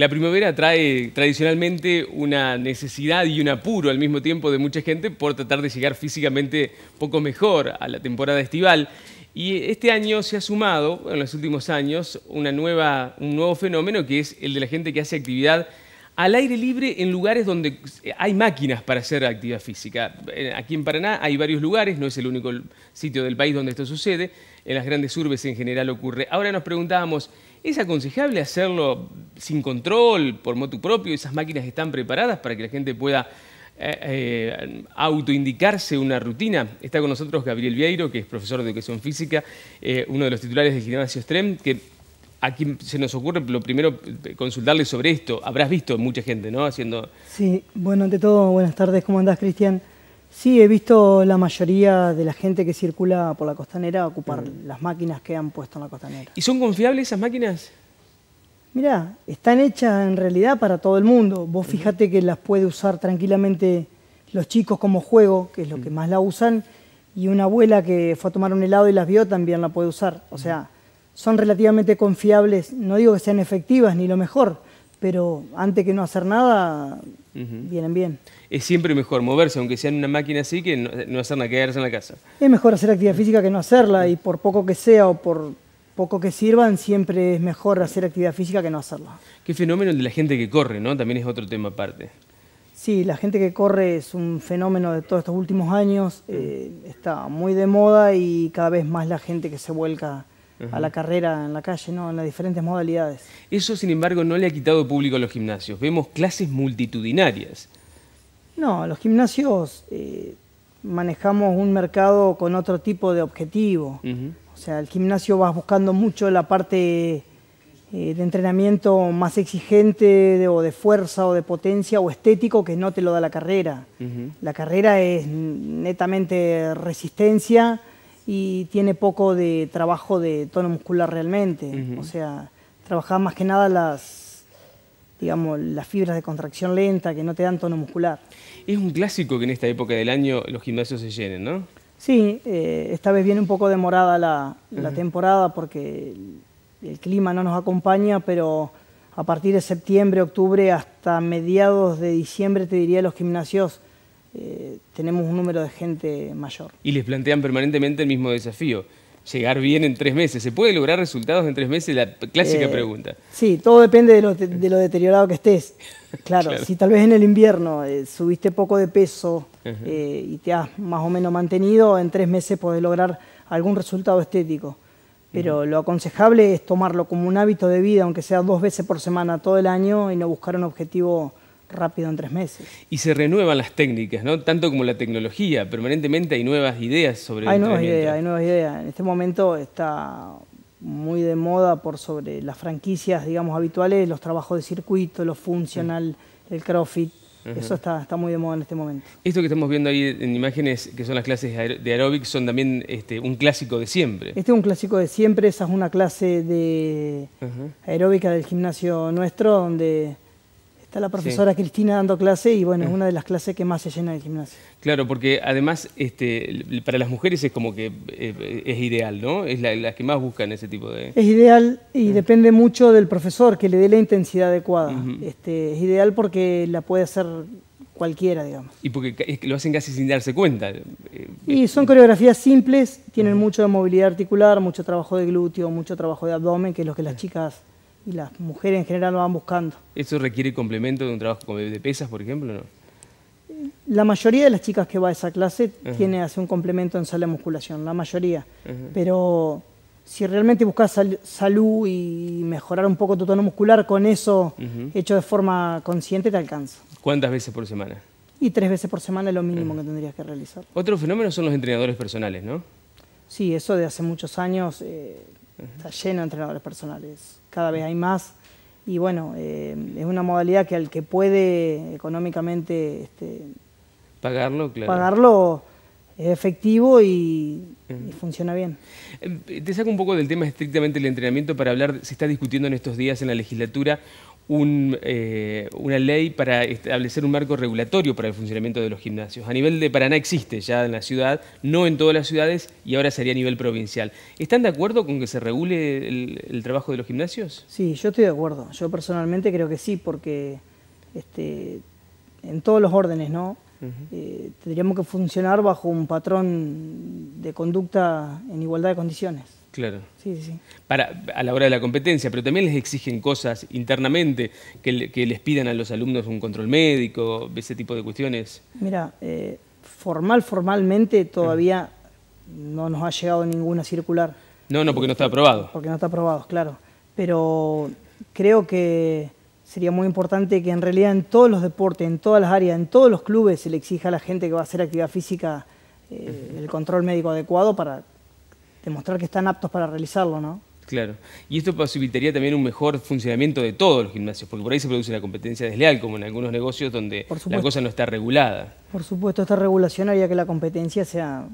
La primavera trae tradicionalmente una necesidad y un apuro al mismo tiempo de mucha gente por tratar de llegar físicamente poco mejor a la temporada estival. Y este año se ha sumado, en los últimos años, una nueva, un nuevo fenómeno que es el de la gente que hace actividad al aire libre en lugares donde hay máquinas para hacer actividad física. Aquí en Paraná hay varios lugares, no es el único sitio del país donde esto sucede, en las grandes urbes en general ocurre. Ahora nos preguntábamos, ¿es aconsejable hacerlo sin control, por moto propio, esas máquinas están preparadas para que la gente pueda eh, eh, autoindicarse una rutina. Está con nosotros Gabriel Vieiro, que es profesor de Educación Física, eh, uno de los titulares del gimnasio STREM, que aquí se nos ocurre lo primero consultarle sobre esto. Habrás visto mucha gente, ¿no? Haciendo... Sí, bueno, ante todo, buenas tardes, ¿cómo andás, Cristian? Sí, he visto la mayoría de la gente que circula por la costanera ocupar las máquinas que han puesto en la costanera. ¿Y son confiables esas máquinas? mirá, están hechas en realidad para todo el mundo. Vos fíjate que las puede usar tranquilamente los chicos como juego, que es lo que más la usan, y una abuela que fue a tomar un helado y las vio también la puede usar. O sea, son relativamente confiables, no digo que sean efectivas ni lo mejor, pero antes que no hacer nada, vienen bien. Es siempre mejor moverse, aunque sea en una máquina así, que no hacer nada, quedarse en la casa. Es mejor hacer actividad física que no hacerla, y por poco que sea o por poco que sirvan, siempre es mejor hacer actividad física que no hacerlo. Qué fenómeno el de la gente que corre, ¿no? También es otro tema aparte. Sí, la gente que corre es un fenómeno de todos estos últimos años, eh, está muy de moda y cada vez más la gente que se vuelca a la carrera en la calle, ¿no? en las diferentes modalidades. Eso, sin embargo, no le ha quitado público a los gimnasios. Vemos clases multitudinarias. No, los gimnasios eh, manejamos un mercado con otro tipo de objetivo. O sea, el gimnasio vas buscando mucho la parte eh, de entrenamiento más exigente o de fuerza o de potencia o estético que no te lo da la carrera. La carrera es netamente resistencia y tiene poco de trabajo de tono muscular realmente. O sea, trabaja más que nada las digamos, las fibras de contracción lenta que no te dan tono muscular. Es un clásico que en esta época del año los gimnasios se llenen, ¿no? Sí, eh, esta vez viene un poco demorada la, temporada porque el, clima no nos acompaña, pero a partir de septiembre, octubre hasta mediados de diciembre, te diría, los gimnasios eh, tenemos un número de gente mayor. Y les plantean permanentemente el mismo desafío llegar bien en tres meses? ¿Se puede lograr resultados en tres meses? La clásica eh, pregunta. Sí, todo depende de lo, deteriorado que estés. Claro, si tal vez en el invierno eh, subiste poco de peso eh, y te has más o menos mantenido, en tres meses podés lograr algún resultado estético. Pero lo aconsejable es tomarlo como un hábito de vida, aunque sea dos veces por semana todo el año, y no buscar un objetivo rápido en tres meses. Y se renuevan las técnicas, ¿no? Tanto como la tecnología, permanentemente hay nuevas ideas sobre hay nuevas ideas, Hay nuevas ideas, en este momento está muy de moda por sobre las franquicias, digamos, habituales, los trabajos de circuito, lo funcional, el CrossFit, Eso está, está, muy de moda en este momento. Esto que estamos viendo ahí en imágenes, que son las clases de aeróbic, son también este, un clásico de siempre. Este es un clásico de siempre, esa es una clase de aeróbica del gimnasio nuestro, donde Está la profesora Cristina dando clase y bueno, es eh. una de las clases que más se llena de gimnasio. Claro, porque además este, para las mujeres es como que eh, es ideal, ¿no? Es la, las que más buscan ese tipo de... Es ideal y mm. depende mucho del profesor que le dé la intensidad adecuada. este, es ideal porque la puede hacer cualquiera, digamos. Y porque lo hacen casi sin darse cuenta. Eh, y son coreografías simples, tienen mucho de movilidad articular, mucho trabajo de glúteo, mucho trabajo de abdomen, que es lo que las chicas y las mujeres en general lo van buscando. ¿Eso requiere complemento de un trabajo de pesas, por ejemplo? La mayoría de las chicas que va a esa clase tiene hace un complemento en sala de musculación, la mayoría. Pero si realmente buscas salud y mejorar un poco tu tono muscular, con eso hecho de forma consciente te alcanza. ¿Cuántas veces por semana? Y tres veces por semana es lo mínimo que tendrías que realizar. Otro fenómeno son los entrenadores personales, ¿no? Sí, eso de hace muchos años. Eh, Está lleno de entrenadores personales. Cada vez hay más. Y bueno, eh, es una modalidad que al que puede económicamente este, pagarlo, pagarlo es efectivo y, y, funciona bien. Eh, te saco un poco del tema estrictamente del entrenamiento para hablar, se está discutiendo en estos días en la legislatura eh, una ley para establecer un marco regulatorio para el funcionamiento de los gimnasios. A nivel de Paraná existe ya en la ciudad, no en todas las ciudades y ahora sería a nivel provincial. ¿Están de acuerdo con que se regule el, trabajo de los gimnasios? Sí, yo estoy de acuerdo. Yo personalmente creo que sí, porque este, en todos los órdenes, ¿no? Eh, tendríamos que funcionar bajo un patrón de conducta en igualdad de condiciones. Claro. Sí, sí. Para, a la hora de la competencia, pero también les exigen cosas internamente, que, les pidan a los alumnos un control médico, ese tipo de cuestiones. Mira, eh, formal, formalmente todavía no nos ha llegado ninguna circular. No, no, porque no está aprobado. Porque no está aprobado, claro. Pero creo que sería muy importante que en realidad en todos los deportes, en todas las áreas, en todos los clubes se le exija a la gente que va a hacer actividad física eh, el control médico adecuado para demostrar que están aptos para realizarlo, ¿no? Claro. Y esto posibilitaría también un mejor funcionamiento de todos los gimnasios, porque por ahí se produce la competencia desleal, como en algunos negocios donde la cosa no está regulada. Por supuesto, esta regulación haría que la competencia sea,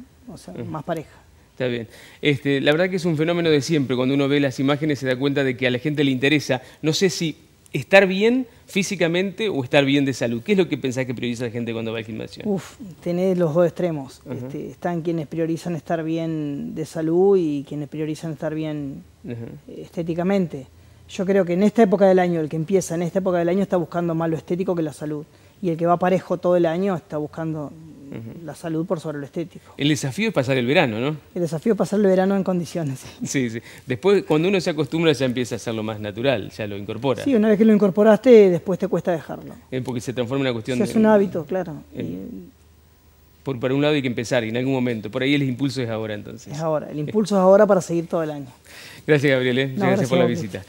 más pareja. Está bien. Este, la verdad que es un fenómeno de siempre. Cuando uno ve las imágenes se da cuenta de que a la gente le interesa. No sé si ¿Estar bien físicamente o estar bien de salud? ¿Qué es lo que pensás que prioriza la gente cuando va al gimnasio? Uf, tenés los dos extremos. Este, están quienes priorizan estar bien de salud y quienes priorizan estar bien eh, estéticamente. Yo creo que en esta época del año, el que empieza en esta época del año está buscando más lo estético que la salud. Y el que va parejo todo el año está buscando la salud por sobre lo estético. El desafío es pasar el verano, ¿no? El desafío es pasar el verano en condiciones. Sí, sí. Después, cuando uno se acostumbra, ya empieza a hacerlo más natural, ya lo incorpora. Sí, una vez que lo incorporaste, después te cuesta dejarlo. Eh, porque se transforma en una cuestión de... Es un hábito, claro. Eh, por, un lado hay que empezar y en algún momento. Por ahí el impulso es ahora entonces. Es ahora, el impulso es ahora para seguir todo el año. Gracias Gabriel, ¿eh? gracias por la visita.